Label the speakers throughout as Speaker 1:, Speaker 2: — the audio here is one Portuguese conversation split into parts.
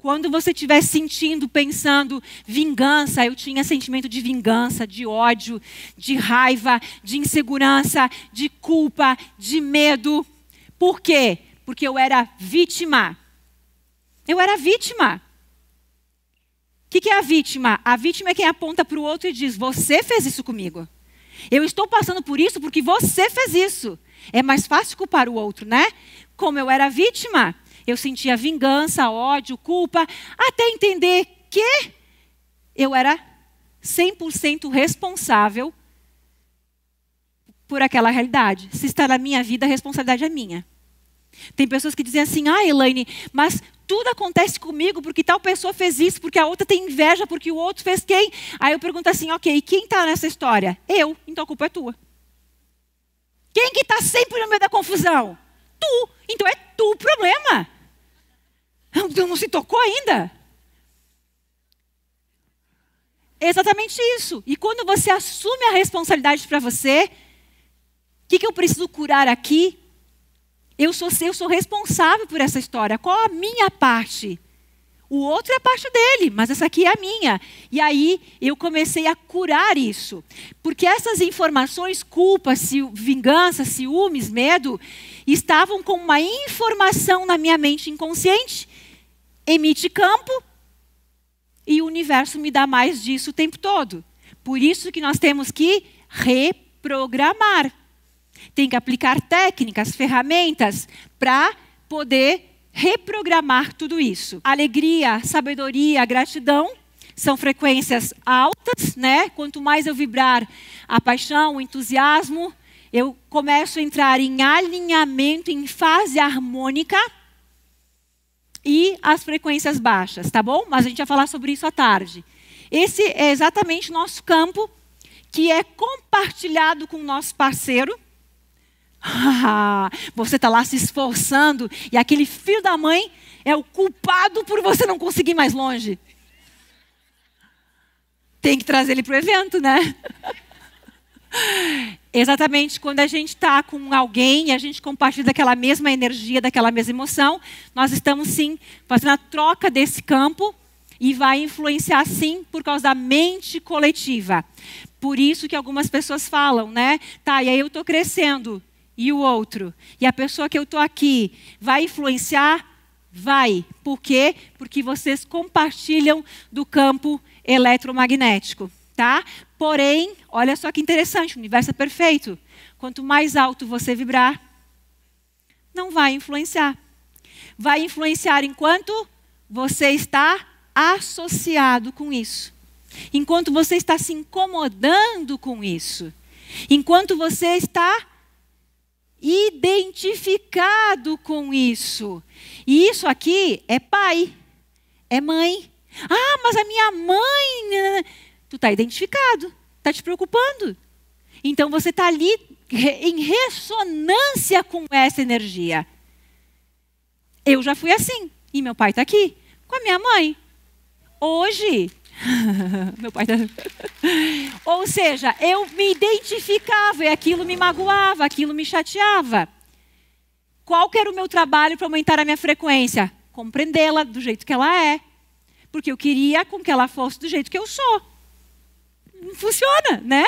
Speaker 1: Quando você estiver sentindo, pensando vingança, eu tinha sentimento de vingança, de ódio, de raiva, de insegurança, de culpa, de medo. Por quê? Porque eu era vítima. Eu era vítima. O que, que é a vítima? A vítima é quem aponta para o outro e diz: Você fez isso comigo. Eu estou passando por isso porque você fez isso. É mais fácil culpar o outro, né? Como eu era vítima, eu sentia vingança, ódio, culpa, até entender que eu era 100% responsável por aquela realidade. Se está na minha vida, a responsabilidade é minha. Tem pessoas que dizem assim: ah, Elaine, mas tudo acontece comigo porque tal pessoa fez isso, porque a outra tem inveja, porque o outro fez quem? Aí eu pergunto assim: ok, quem está nessa história? Eu, então a culpa é tua. Quem que está sempre no meio da confusão? Tu, problema. Não, então não se tocou ainda? É exatamente isso. E quando você assume a responsabilidade para você, o que, que eu preciso curar aqui? Eu sou, eu sou responsável por essa história. Qual a minha parte? O outro é a parte dele, mas essa aqui é a minha. E aí eu comecei a curar isso. Porque essas informações, culpa, vingança, ciúmes, medo, estavam com uma informação na minha mente inconsciente, emite campo, e o universo me dá mais disso o tempo todo. Por isso que nós temos que reprogramar. Tem que aplicar técnicas, ferramentas para poder reprogramar tudo isso. Alegria, sabedoria, gratidão são frequências altas, né? Quanto mais eu vibrar a paixão, o entusiasmo, eu começo a entrar em alinhamento, em fase harmônica e as frequências baixas, tá bom? Mas a gente vai falar sobre isso à tarde. Esse é exatamente o nosso campo que é compartilhado com o nosso parceiro você está lá se esforçando e aquele filho da mãe é o culpado por você não conseguir mais longe. Tem que trazer ele para o evento, né? Exatamente quando a gente está com alguém e a gente compartilha daquela mesma energia, daquela mesma emoção, nós estamos sim fazendo a troca desse campo e vai influenciar sim por causa da mente coletiva. Por isso que algumas pessoas falam, né? Tá, e aí eu estou crescendo e o outro. E a pessoa que eu estou aqui vai influenciar? Vai. Por quê? Porque vocês compartilham do campo eletromagnético. Tá? Porém, olha só que interessante, o universo é perfeito. Quanto mais alto você vibrar, não vai influenciar. Vai influenciar enquanto você está associado com isso. Enquanto você está se incomodando com isso. Enquanto você está identificado com isso. E isso aqui é pai, é mãe. Ah, mas a minha mãe. Né, né, né. Tu está identificado, está te preocupando. Então você está ali em ressonância com essa energia. Eu já fui assim, e meu pai está aqui, com a minha mãe. Hoje, Meu pai tá... Ou seja, eu me identificava e aquilo me magoava, aquilo me chateava. Qual que era o meu trabalho para aumentar a minha frequência? Compreendê-la do jeito que ela é. Porque eu queria com que ela fosse do jeito que eu sou. Não funciona, né?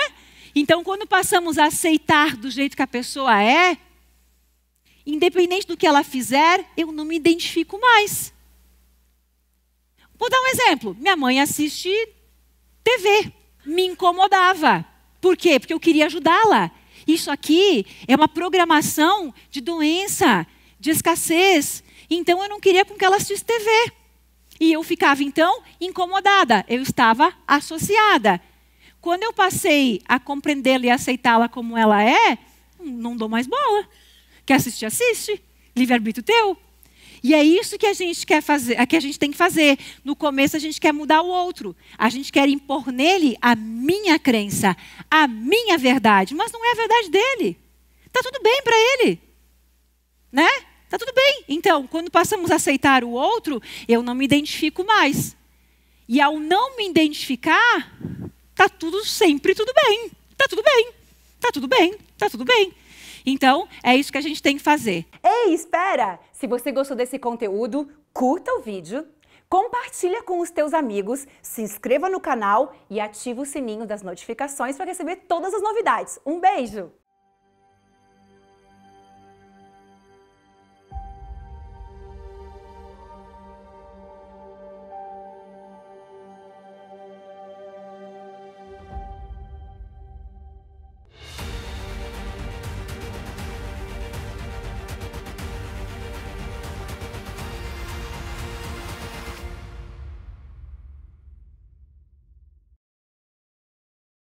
Speaker 1: Então, quando passamos a aceitar do jeito que a pessoa é, independente do que ela fizer, eu não me identifico mais. Vou dar um exemplo. Minha mãe assiste TV. Me incomodava. Por quê? Porque eu queria ajudá-la. Isso aqui é uma programação de doença, de escassez. Então eu não queria com que ela assistisse TV. E eu ficava então incomodada. Eu estava associada. Quando eu passei a compreendê-la e aceitá-la como ela é, hum, não dou mais bola. Quer assistir, assiste. Livre-arbítrio teu. E é isso que a gente quer fazer, que a gente tem que fazer. No começo a gente quer mudar o outro. A gente quer impor nele a minha crença, a minha verdade, mas não é a verdade dele. Tá tudo bem para ele. Né? Tá tudo bem. Então, quando passamos a aceitar o outro, eu não me identifico mais. E ao não me identificar, tá tudo sempre tudo bem. Tá tudo bem. Tá tudo bem. Tá tudo bem. Então, é isso que a gente tem que fazer. Ei, espera! Se você gostou desse conteúdo, curta o vídeo, compartilha com os teus amigos, se inscreva no canal e ativa o sininho das notificações para receber todas as novidades. Um beijo!